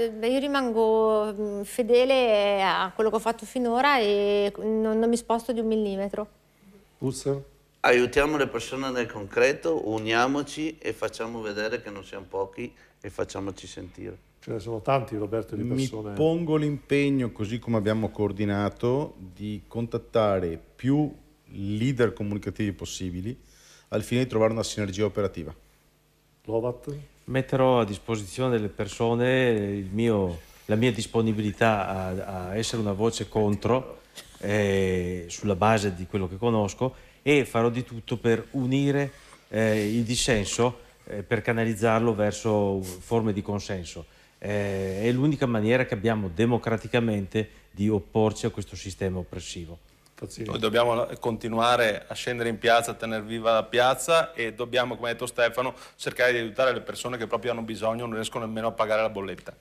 Eh, beh, io rimango mm, fedele a quello che ho fatto finora e non, non mi sposto di un millimetro. Usser? Aiutiamo le persone nel concreto, uniamoci e facciamo vedere che non siamo pochi e facciamoci sentire. Ce ne sono tanti, Roberto, di persone. Mi pongo l'impegno, così come abbiamo coordinato, di contattare più leader comunicativi possibili al fine di trovare una sinergia operativa. Lovat? Metterò a disposizione delle persone mio, la mia disponibilità a, a, essere una voce contro eh, sulla base di quello che conosco e farò di tutto per unire eh, il dissenso eh, per canalizzarlo verso forme di consenso. Eh, è l'unica maniera che abbiamo democraticamente di opporci a questo sistema oppressivo. Pazzino. Noi dobbiamo continuare a scendere in piazza, a tenere viva la piazza e dobbiamo, come ha detto Stefano, cercare di aiutare le persone che proprio hanno bisogno e non riescono nemmeno a pagare la bolletta.